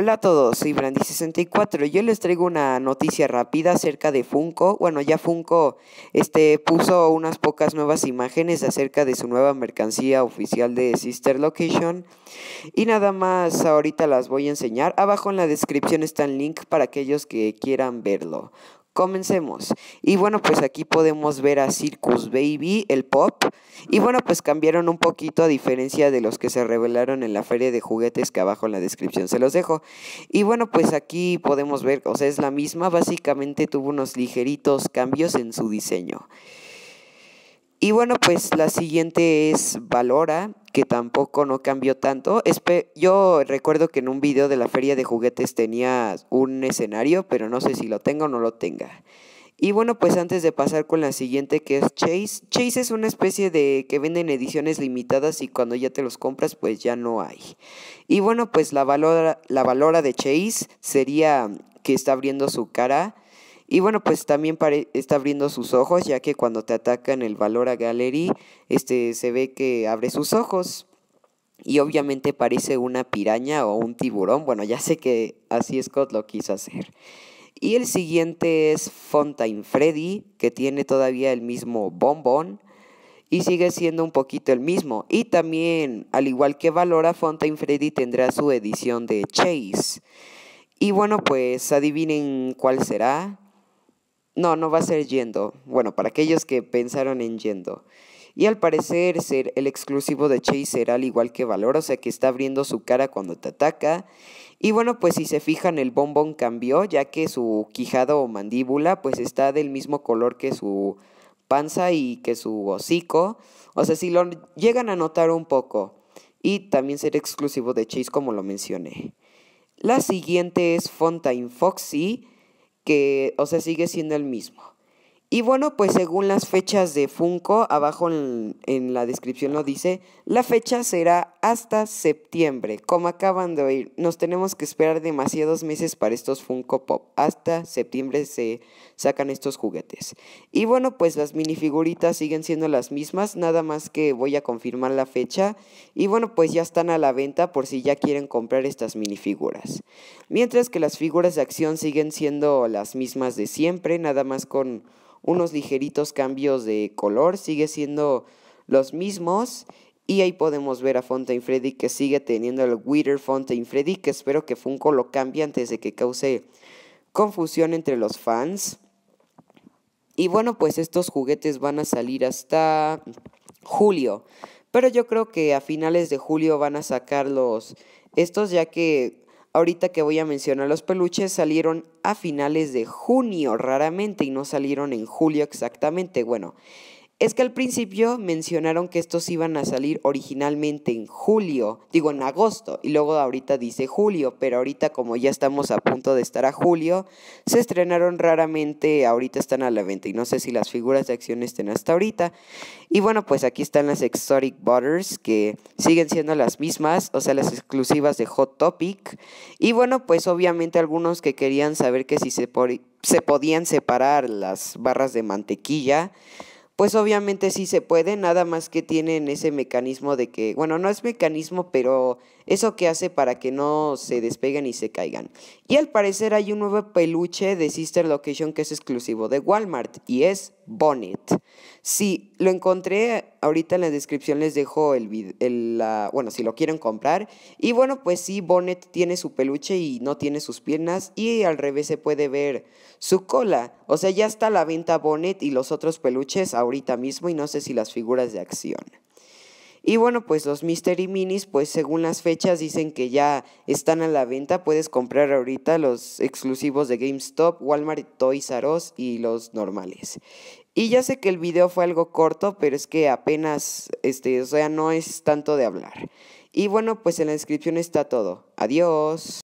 Hola a todos, soy Brandy64. Yo les traigo una noticia rápida acerca de Funko. Bueno, ya Funko este, puso unas pocas nuevas imágenes acerca de su nueva mercancía oficial de Sister Location. Y nada más, ahorita las voy a enseñar. Abajo en la descripción está el link para aquellos que quieran verlo. Comencemos. Y bueno, pues aquí podemos ver a Circus Baby, el pop. Y bueno, pues cambiaron un poquito a diferencia de los que se revelaron en la feria de juguetes que abajo en la descripción se los dejo. Y bueno, pues aquí podemos ver, o sea, es la misma, básicamente tuvo unos ligeritos cambios en su diseño. Y bueno, pues la siguiente es Valora que tampoco no cambió tanto. Yo recuerdo que en un video de la feria de juguetes tenía un escenario, pero no sé si lo tenga o no lo tenga. Y bueno, pues antes de pasar con la siguiente que es Chase. Chase es una especie de que venden ediciones limitadas y cuando ya te los compras pues ya no hay. Y bueno, pues la valora, la valora de Chase sería que está abriendo su cara y bueno, pues también está abriendo sus ojos, ya que cuando te atacan el valor a Gallery, este, se ve que abre sus ojos. Y obviamente parece una piraña o un tiburón. Bueno, ya sé que así Scott lo quiso hacer. Y el siguiente es Fontaine Freddy, que tiene todavía el mismo bombón y sigue siendo un poquito el mismo. Y también, al igual que Valora, Fontaine Freddy tendrá su edición de Chase. Y bueno, pues adivinen cuál será. No, no va a ser Yendo. Bueno, para aquellos que pensaron en Yendo. Y al parecer ser el exclusivo de Chase será al igual que Valor, o sea que está abriendo su cara cuando te ataca. Y bueno, pues si se fijan el bombón cambió, ya que su quijado o mandíbula pues está del mismo color que su panza y que su hocico. O sea, si lo llegan a notar un poco. Y también ser exclusivo de Chase como lo mencioné. La siguiente es Fontaine Foxy que, o sea, sigue siendo el mismo. Y bueno, pues según las fechas de Funko, abajo en, la descripción lo dice, la fecha será hasta septiembre, como acaban de oír. Nos tenemos que esperar demasiados meses para estos Funko Pop. Hasta septiembre se sacan estos juguetes. Y bueno, pues las minifiguritas siguen siendo las mismas, nada más que voy a confirmar la fecha. Y bueno, pues ya están a la venta por si ya quieren comprar estas minifiguras. Mientras que las figuras de acción siguen siendo las mismas de siempre, nada más con unos ligeritos cambios de color, sigue siendo los mismos. Y ahí podemos ver a Fontaine Freddy que sigue teniendo el Wither Fontaine Freddy, que espero que Funko lo cambie antes de que cause confusión entre los fans. Y bueno, pues estos juguetes van a salir hasta julio. Pero yo creo que a finales de julio van a los estos, ya que ahorita que voy a mencionar los peluches, salieron a finales de junio raramente y no salieron en julio exactamente. Bueno, es que al principio mencionaron que estos iban a salir originalmente en julio, digo en agosto, y luego ahorita dice julio, pero ahorita como ya estamos a punto de estar a julio, se estrenaron raramente, ahorita están a la venta y no sé si las figuras de acción estén hasta ahorita. Y bueno, pues aquí están las Exotic Butters que siguen siendo las mismas, o sea, las exclusivas de Hot Topic. Y bueno, pues obviamente algunos que querían saber que si se, se podían separar las barras de mantequilla. Pues obviamente sí se puede, nada más que tienen ese mecanismo de que, bueno, no es mecanismo, pero eso que hace para que no se despeguen y se caigan. Y al parecer hay un nuevo peluche de Sister Location que es exclusivo de Walmart y es Bonnet. Sí, lo encontré ahorita en la descripción, les dejo el, video, bueno, si lo quieren comprar. Y bueno, pues sí, Bonnet tiene su peluche y no tiene sus piernas y al revés se puede ver su cola. O sea, ya está la venta Bonnet y los otros peluches ahorita mismo y no sé si las figuras de acción. Y bueno, pues los Mystery Minis, pues según las fechas dicen que ya están a la venta. Puedes comprar ahorita los exclusivos de GameStop, Walmart, Toys R Us y los normales. Y ya sé que el video fue algo corto, pero es que apenas, este, o sea, no es tanto de hablar. Y bueno, pues en la descripción está todo. Adiós.